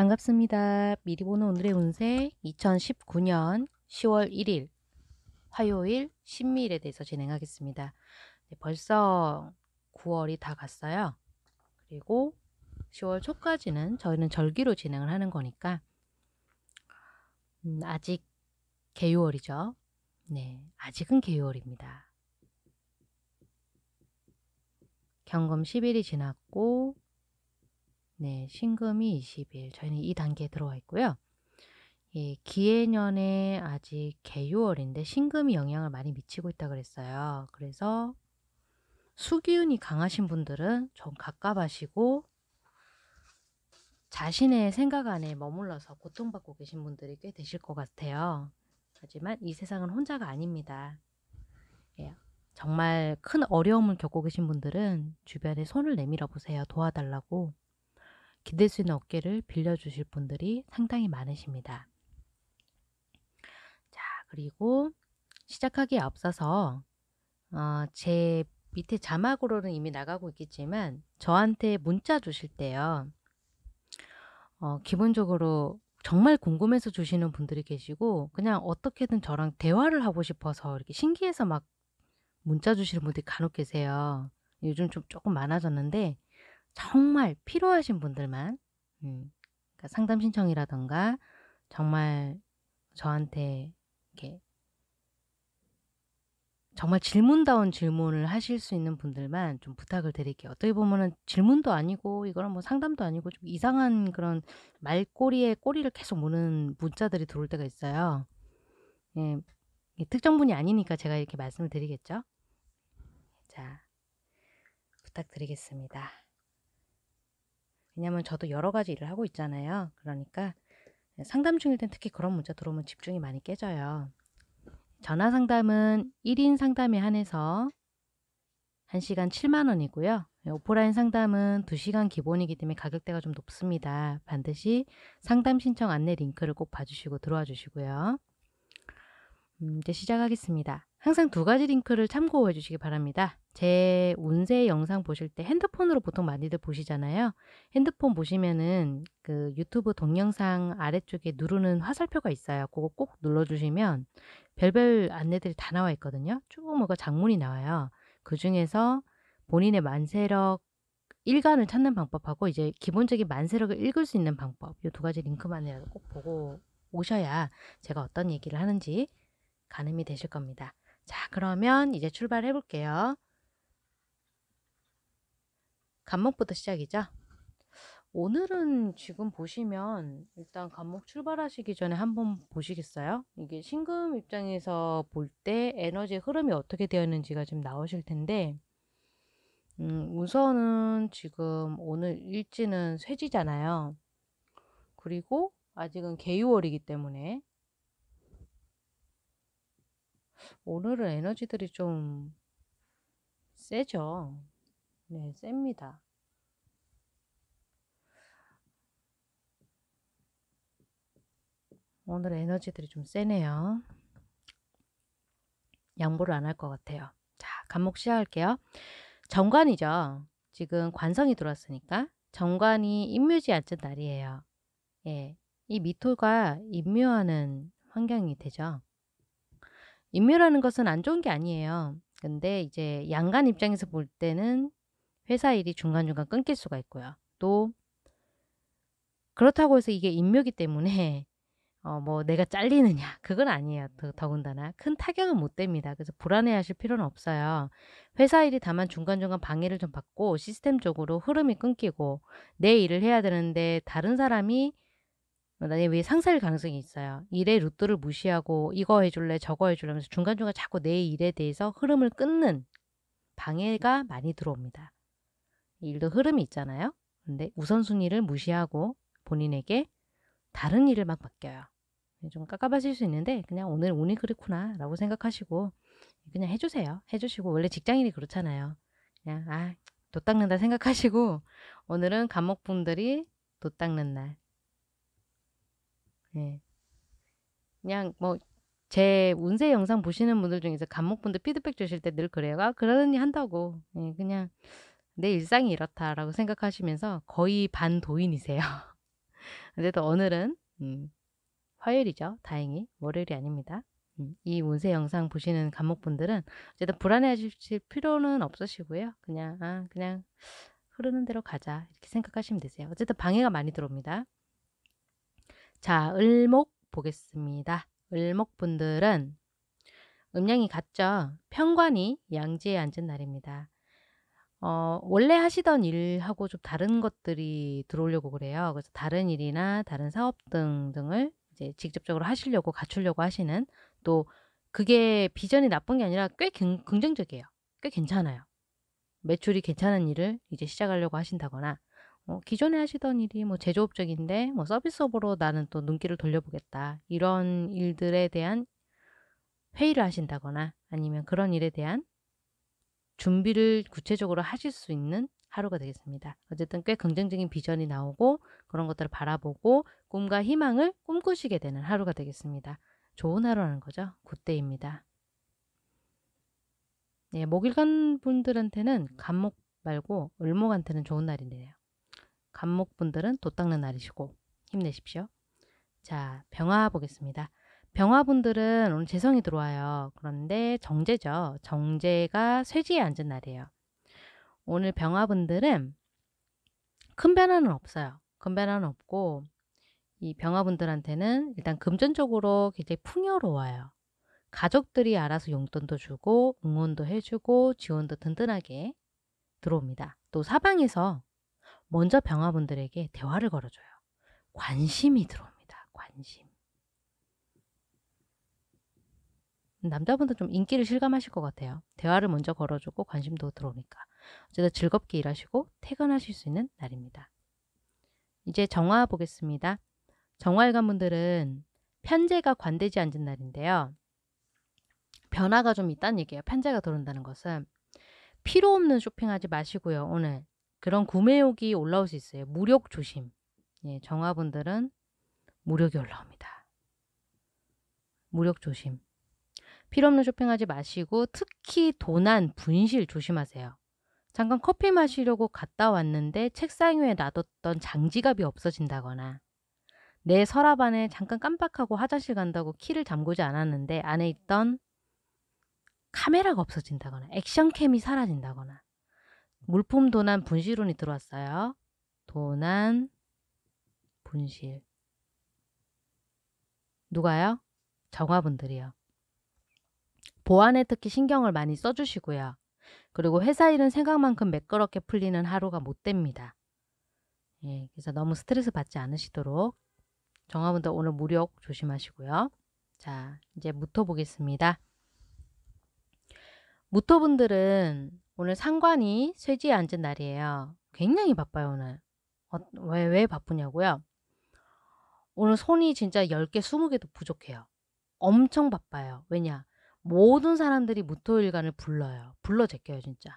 반갑습니다. 미리 보는 오늘의 운세 2019년 10월 1일 화요일 신미일에 대해서 진행하겠습니다. 네, 벌써 9월이 다 갔어요. 그리고 10월 초까지는 저희는 절기로 진행을 하는 거니까 음, 아직 개요월이죠 네, 아직은 개요월입니다경금 10일이 지났고 네, 신금이 20일. 저희는 이 단계에 들어와 있고요. 예, 기해년에 아직 개요월인데 신금이 영향을 많이 미치고 있다 그랬어요. 그래서 수기운이 강하신 분들은 좀 갑갑하시고 자신의 생각 안에 머물러서 고통받고 계신 분들이 꽤 되실 것 같아요. 하지만 이 세상은 혼자가 아닙니다. 예, 정말 큰 어려움을 겪고 계신 분들은 주변에 손을 내밀어 보세요. 도와달라고. 기댈 수 있는 어깨를 빌려주실 분들이 상당히 많으십니다. 자, 그리고 시작하기에 앞서서 어, 제 밑에 자막으로는 이미 나가고 있겠지만 저한테 문자 주실 때요. 어, 기본적으로 정말 궁금해서 주시는 분들이 계시고 그냥 어떻게든 저랑 대화를 하고 싶어서 이렇게 신기해서 막 문자 주시는 분들이 간혹 계세요. 요즘 좀 조금 많아졌는데 정말 필요하신 분들만 음, 그러니까 상담 신청이라던가 정말 저한테 이렇게 정말 질문다운 질문을 하실 수 있는 분들만 좀 부탁을 드릴게요. 어떻게 보면은 질문도 아니고 이거는 뭐 상담도 아니고 좀 이상한 그런 말꼬리에 꼬리를 계속 무는 문자들이 들어올 때가 있어요. 예, 특정 분이 아니니까 제가 이렇게 말씀을 드리겠죠. 자, 부탁드리겠습니다. 왜냐면 저도 여러 가지 일을 하고 있잖아요. 그러니까 상담 중일 땐 특히 그런 문자 들어오면 집중이 많이 깨져요. 전화 상담은 1인 상담에 한해서 1시간 7만 원이고요. 오프라인 상담은 2시간 기본이기 때문에 가격대가 좀 높습니다. 반드시 상담 신청 안내 링크를 꼭 봐주시고 들어와 주시고요. 음, 이제 시작하겠습니다. 항상 두 가지 링크를 참고해 주시기 바랍니다. 제 운세 영상 보실 때 핸드폰으로 보통 많이들 보시잖아요. 핸드폰 보시면은 그 유튜브 동영상 아래쪽에 누르는 화살표가 있어요. 그거 꼭 눌러주시면 별별 안내들이 다 나와 있거든요. 쭉 뭐가 장문이 나와요. 그 중에서 본인의 만세력 일간을 찾는 방법하고 이제 기본적인 만세력을 읽을 수 있는 방법 이 두 가지 링크만이라도 꼭 보고 오셔야 제가 어떤 얘기를 하는지 가늠이 되실 겁니다. 자, 그러면 이제 출발해 볼게요. 간목부터 시작이죠. 오늘은 지금 보시면 일단 간목 출발하시기 전에 한번 보시겠어요? 이게 신금 입장에서 볼 때 에너지 흐름이 어떻게 되어있는지가 지금 나오실 텐데 음, 우선은 지금 오늘 일지는 쇠지잖아요. 그리고 아직은 개유월이기 때문에 오늘은 에너지들이 좀 세죠. 네, 셉니다. 오늘 에너지들이 좀 세네요. 양보를 안 할 것 같아요. 자, 간목 시작할게요. 정관이죠. 지금 관성이 들어왔으니까 정관이 임묘지 앉은 날이에요. 예, 이 미토가 임묘하는 환경이 되죠. 인묘라는 것은 안 좋은 게 아니에요. 근데 이제 양간 입장에서 볼 때는 회사 일이 중간중간 끊길 수가 있고요. 또 그렇다고 해서 이게 임묘기 때문에 어 뭐 내가 잘리느냐 그건 아니에요. 더군다나 큰 타격은 못 됩니다. 그래서 불안해하실 필요는 없어요. 회사 일이 다만 중간중간 방해를 좀 받고 시스템적으로 흐름이 끊기고 내 일을 해야 되는데 다른 사람이 나중에 왜 상사일 가능성이 있어요. 일의 루트를 무시하고 이거 해줄래 저거 해줄래 하면서 중간중간 자꾸 내 일에 대해서 흐름을 끊는 방해가 많이 들어옵니다. 일도 흐름이 있잖아요. 근데 우선순위를 무시하고 본인에게 다른 일을 막 맡겨요. 네, 좀 깝깝하실 수 있는데 그냥 오늘 운이 그렇구나 라고 생각하시고 그냥 해주세요. 해주시고 원래 직장인이 그렇잖아요. 그냥 아, 도 닦는다 생각하시고 오늘은 감옥분들이 도 닦는 날 네. 그냥 뭐 제 운세 영상 보시는 분들 중에서 감목분들 피드백 주실 때 늘 그래요. 아 그러니 느 한다고. 네, 그냥 내 일상이 이렇다라고 생각하시면서 거의 반도인이세요. 근데 또 오늘은 음, 화요일이죠. 다행히 월요일이 아닙니다. 음, 이 운세 영상 보시는 감목분들은 어쨌든 불안해하실 필요는 없으시고요. 그냥 아 그냥 흐르는 대로 가자 이렇게 생각하시면 되세요. 어쨌든 방해가 많이 들어옵니다. 자, 을목 보겠습니다. 을목분들은 음량이 같죠? 편관이 양지에 앉은 날입니다. 어, 원래 하시던 일하고 좀 다른 것들이 들어오려고 그래요. 그래서 다른 일이나 다른 사업 등등을 이제 직접적으로 하시려고 갖추려고 하시는 또 그게 비전이 나쁜 게 아니라 꽤 긍, 긍정적이에요. 꽤 괜찮아요. 매출이 괜찮은 일을 이제 시작하려고 하신다거나 어, 기존에 하시던 일이 뭐 제조업적인데 뭐 서비스업으로 나는 또 눈길을 돌려보겠다. 이런 일들에 대한 회의를 하신다거나 아니면 그런 일에 대한 준비를 구체적으로 하실 수 있는 하루가 되겠습니다. 어쨌든 꽤 긍정적인 비전이 나오고 그런 것들을 바라보고 꿈과 희망을 꿈꾸시게 되는 하루가 되겠습니다. 좋은 하루라는 거죠. 굿데이입니다. 예, 네, 목일간 분들한테는 감목 말고 을목한테는 좋은 날인데요. 감목분들은도 닦는 날이시고 힘내십시오. 자, 병화 보겠습니다. 병화분들은 오늘 재성이 들어와요. 그런데 정제죠. 정제가 쇠지에 앉은 날이에요. 오늘 병화분들은 큰 변화는 없어요. 큰 변화는 없고 이 병화분들한테는 일단 금전적으로 굉장히 풍요로워요. 가족들이 알아서 용돈도 주고 응원도 해주고 지원도 든든하게 들어옵니다. 또 사방에서 먼저 병화분들에게 대화를 걸어줘요. 관심이 들어옵니다. 관심. 남자분도 좀 인기를 실감하실 것 같아요. 대화를 먼저 걸어주고 관심도 들어오니까. 어쨌든 즐겁게 일하시고 퇴근하실 수 있는 날입니다. 이제 정화 보겠습니다. 정화일관분들은 편제가 관대지 앉은 날인데요. 변화가 좀 있다는 얘기예요. 편제가 들어온다는 것은 필요 없는 쇼핑하지 마시고요. 오늘 그런 구매욕이 올라올 수 있어요. 무력 조심. 예, 정화분들은 무력이 올라옵니다. 무력 조심. 필요없는 쇼핑하지 마시고 특히 도난, 분실 조심하세요. 잠깐 커피 마시려고 갔다 왔는데 책상 위에 놔뒀던 장지갑이 없어진다거나 내 서랍 안에 잠깐 깜빡하고 화장실 간다고 키를 잠그지 않았는데 안에 있던 카메라가 없어진다거나 액션캠이 사라진다거나 물품 도난 분실운이 들어왔어요. 도난 분실. 누가요? 정화분들이요. 보안에 특히 신경을 많이 써주시고요. 그리고 회사 일은 생각만큼 매끄럽게 풀리는 하루가 못 됩니다. 예, 그래서 너무 스트레스 받지 않으시도록 정화분들 오늘 무력 조심하시고요. 자, 이제 무토 보겠습니다. 무토분들은 오늘 상관이 쇠지에 앉은 날이에요. 굉장히 바빠요, 오늘. 어, 왜, 왜 바쁘냐고요? 오늘 손이 진짜 10개, 20개도 부족해요. 엄청 바빠요. 왜냐? 모든 사람들이 무토일간을 불러요. 불러 제껴요, 진짜.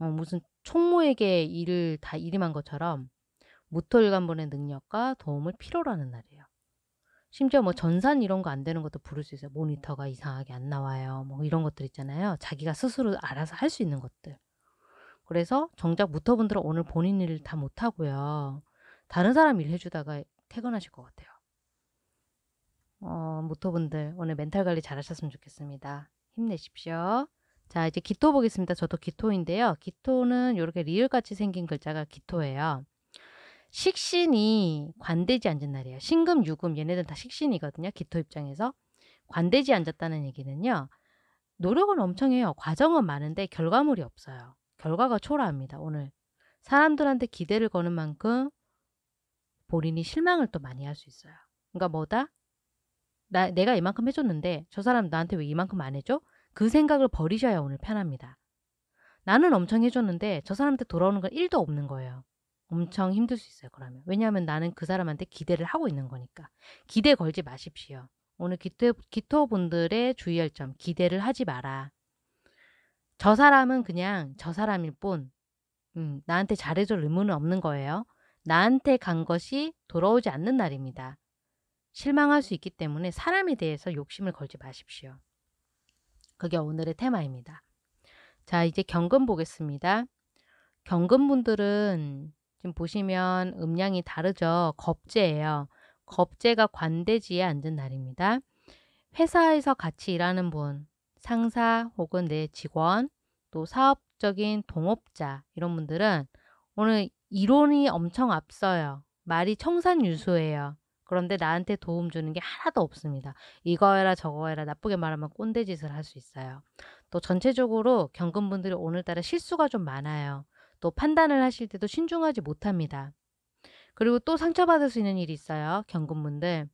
어, 무슨 총무에게 일을 다 이름한 것처럼 무토일간 분의 능력과 도움을 필요로 하는 날이에요. 심지어 뭐 전산 이런 거 안 되는 것도 부를 수 있어요. 모니터가 이상하게 안 나와요. 뭐 이런 것들 있잖아요. 자기가 스스로 알아서 할 수 있는 것들. 그래서 정작 무터분들은 오늘 본인 일을 다 못하고요. 다른 사람 일 해주다가 퇴근하실 것 같아요. 어, 무토분들 오늘 멘탈 관리 잘 하셨으면 좋겠습니다. 힘내십시오. 자 이제 기토 보겠습니다. 저도 기토인데요. 기토는 이렇게 리을같이 생긴 글자가 기토예요. 식신이 관대지 앉은 날이에요. 신금, 유금 얘네들 은다 식신이거든요. 기토 입장에서. 관대지 앉았다는 얘기는요. 노력은 엄청 해요. 과정은 많은데 결과물이 없어요. 결과가 초라합니다. 오늘 사람들한테 기대를 거는 만큼 본인이 실망을 또 많이 할 수 있어요. 그러니까 뭐다? 나, 내가 이만큼 해줬는데 저 사람 나한테 왜 이만큼 안 해줘? 그 생각을 버리셔야 오늘 편합니다. 나는 엄청 해줬는데 저 사람한테 돌아오는 건 1도 없는 거예요. 엄청 힘들 수 있어요. 그러면 왜냐하면 나는 그 사람한테 기대를 하고 있는 거니까 기대 걸지 마십시오. 오늘 기토 기토분들의 주의할 점 기대를 하지 마라. 저 사람은 그냥 저 사람일 뿐 음, 나한테 잘해줄 의무는 없는 거예요. 나한테 간 것이 돌아오지 않는 날입니다. 실망할 수 있기 때문에 사람에 대해서 욕심을 걸지 마십시오. 그게 오늘의 테마입니다. 자, 이제 경금 보겠습니다. 경금분들은 지금 보시면 음량이 다르죠. 겁제예요. 겁제가 관대지에 앉은 날입니다. 회사에서 같이 일하는 분, 상사 혹은 내 직원, 또 사업적인 동업자 이런 분들은 오늘 이론이 엄청 앞서요. 말이 청산유수예요. 그런데 나한테 도움 주는 게 하나도 없습니다. 이거 해라 저거 해라 나쁘게 말하면 꼰대짓을 할 수 있어요. 또 전체적으로 경금분들이 오늘따라 실수가 좀 많아요. 또 판단을 하실 때도 신중하지 못합니다. 그리고 또 상처받을 수 있는 일이 있어요. 경군분들.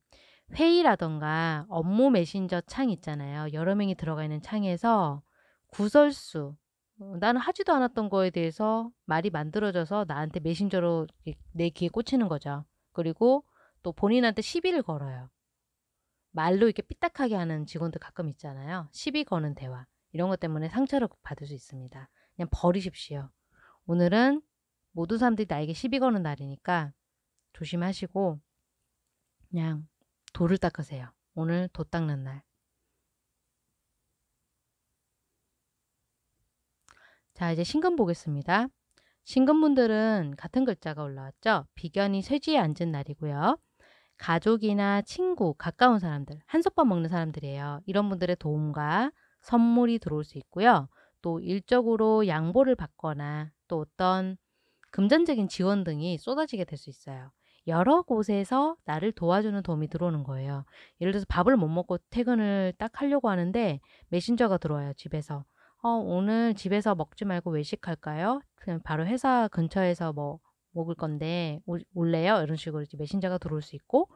회의라던가 업무 메신저 창 있잖아요. 여러 명이 들어가 있는 창에서 구설수, 나는 하지도 않았던 거에 대해서 말이 만들어져서 나한테 메신저로 내 귀에 꽂히는 거죠. 그리고 또 본인한테 시비를 걸어요. 말로 이렇게 삐딱하게 하는 직원들 가끔 있잖아요. 시비 거는 대화. 이런 것 때문에 상처를 받을 수 있습니다. 그냥 버리십시오. 오늘은 모든 사람들이 나에게 시비 거는 날이니까 조심하시고 그냥 돌을 닦으세요. 오늘 도 닦는 날. 자, 이제 신금 보겠습니다. 신금분들은 같은 글자가 올라왔죠. 비견이 쇠지에 앉은 날이고요. 가족이나 친구, 가까운 사람들, 한솥밥 먹는 사람들이에요. 이런 분들의 도움과 선물이 들어올 수 있고요. 또 일적으로 양보를 받거나 또 어떤 금전적인 지원 등이 쏟아지게 될 수 있어요. 여러 곳에서 나를 도와주는 도움이 들어오는 거예요. 예를 들어서 밥을 못 먹고 퇴근을 딱 하려고 하는데 메신저가 들어와요, 집에서. 어, 오늘 집에서 먹지 말고 외식할까요? 그냥 바로 회사 근처에서 뭐 먹을 건데 올래요? 이런 식으로 이제 메신저가 들어올 수 있고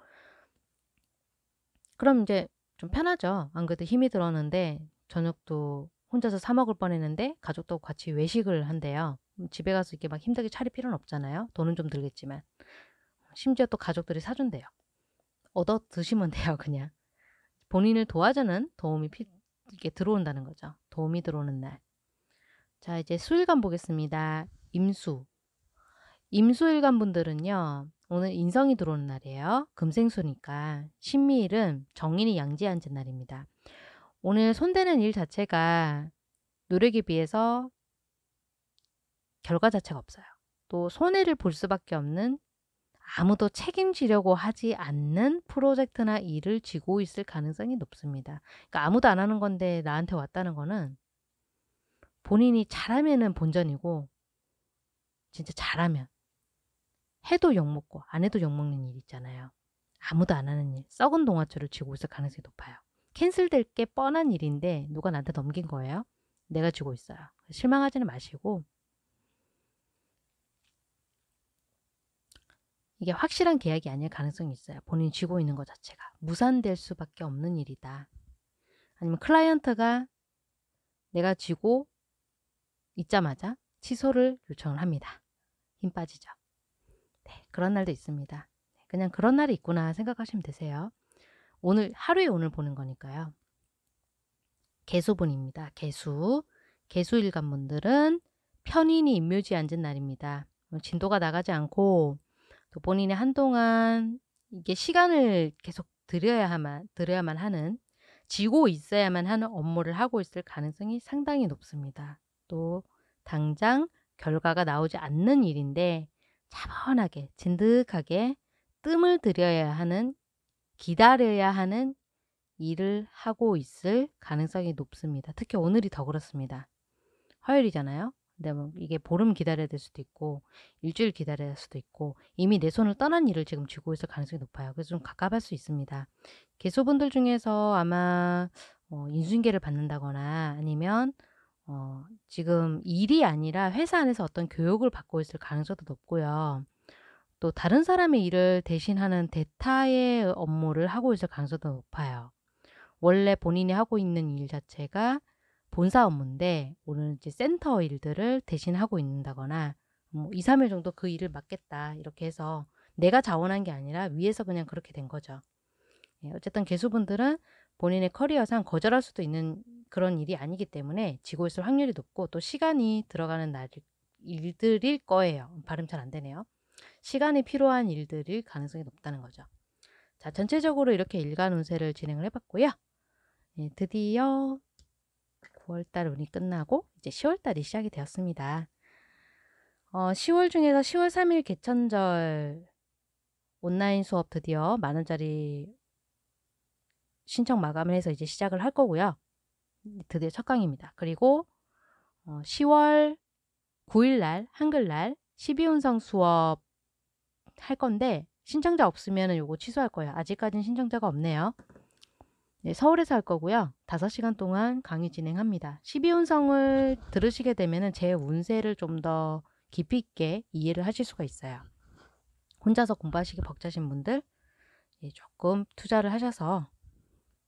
그럼 이제 좀 편하죠. 안 그래도 힘이 들었는데 저녁도 혼자서 사 먹을 뻔했는데 가족도 같이 외식을 한대요. 음, 집에 가서 이렇게 막 힘들게 차릴 필요는 없잖아요. 돈은 좀 들겠지만. 심지어 또 가족들이 사준대요. 얻어 드시면 돼요, 그냥. 본인을 도와주는 도움이 피, 이게 들어온다는 거죠. 도움이 들어오는 날. 자, 이제 수일간 보겠습니다. 임수. 임수일간 분들은요, 오늘 인성이 들어오는 날이에요. 금생수니까. 신미일은 정인이 양지한제 날입니다. 오늘 손대는 일 자체가 노력에 비해서 결과 자체가 없어요. 또 손해를 볼 수밖에 없는 아무도 책임지려고 하지 않는 프로젝트나 일을 지고 있을 가능성이 높습니다. 그러니까 아무도 안 하는 건데 나한테 왔다는 거는 본인이 잘하면은 본전이고 진짜 잘하면 해도 욕먹고 안 해도 욕먹는 일 있잖아요. 아무도 안 하는 일, 썩은 동화줄을 지고 있을 가능성이 높아요. 캔슬될 게 뻔한 일인데 누가 나한테 넘긴 거예요? 내가 지고 있어요. 실망하지는 마시고 이게 확실한 계약이 아닐 가능성이 있어요. 본인이 쥐고 있는 것 자체가 무산될 수밖에 없는 일이다. 아니면 클라이언트가 내가 쥐고 있자마자 취소를 요청을 합니다. 힘 빠지죠. 네, 그런 날도 있습니다. 네, 그냥 그런 날이 있구나 생각하시면 되세요. 오늘 하루에 오늘 보는 거니까요. 개수분입니다. 개수. 개수일간 분들은 편인이 임묘지에 앉은 날입니다. 진도가 나가지 않고 또 본인이 한동안 이게 시간을 계속 드려야만드려야만 하는 지고 있어야만 하는 업무를 하고 있을 가능성이 상당히 높습니다. 또 당장 결과가 나오지 않는 일인데 차분하게 진득하게 뜸을 들여야 하는 기다려야 하는 일을 하고 있을 가능성이 높습니다. 특히 오늘이 더 그렇습니다. 화요일이잖아요. 근데 뭐 이게 보름 기다려야 될 수도 있고 일주일 기다려야 할 수도 있고 이미 내 손을 떠난 일을 지금 쥐고 있을 가능성이 높아요. 그래서 좀 갑갑할 수 있습니다. 개소분들 중에서 아마 어, 인수인계를 받는다거나 아니면 어, 지금 일이 아니라 회사 안에서 어떤 교육을 받고 있을 가능성도 높고요. 또 다른 사람의 일을 대신하는 대타의 업무를 하고 있을 가능성도 높아요. 원래 본인이 하고 있는 일 자체가 본사 업무인데 오늘 이제 센터 일들을 대신 하고 있는다거나 뭐 2, 3일 정도 그 일을 맡겠다 이렇게 해서 내가 자원한 게 아니라 위에서 그냥 그렇게 된 거죠. 예, 어쨌든 개수분들은 본인의 커리어상 거절할 수도 있는 그런 일이 아니기 때문에 지고 있을 확률이 높고 또 시간이 들어가는 날 일들일 거예요. 발음 잘 안 되네요. 시간이 필요한 일들일 가능성이 높다는 거죠. 자, 전체적으로 이렇게 일간 운세를 진행을 해봤고요. 예, 드디어 9월달 운이 끝나고 이제 10월달이 시작이 되었습니다. 어, 10월 중에서 10월 3일 개천절 온라인 수업 드디어 만 원짜리 신청 마감을 해서 이제 시작을 할 거고요. 드디어 첫 강입니다. 의 그리고 어, 10월 9일 날 한글날 12운성 수업 할 건데 신청자 없으면 요거 취소할 거예요. 아직까지는 신청자가 없네요. 네, 서울에서 할 거고요. 5시간 동안 강의 진행합니다. 12운성을 들으시게 되면 제 운세를 좀 더 깊이 있게 이해를 하실 수가 있어요. 혼자서 공부하시기 벅차신 분들 예, 조금 투자를 하셔서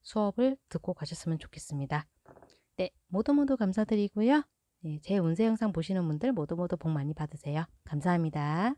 수업을 듣고 가셨으면 좋겠습니다. 네, 모두 모두 감사드리고요. 예, 제 운세 영상 보시는 분들 모두 모두 복 많이 받으세요. 감사합니다.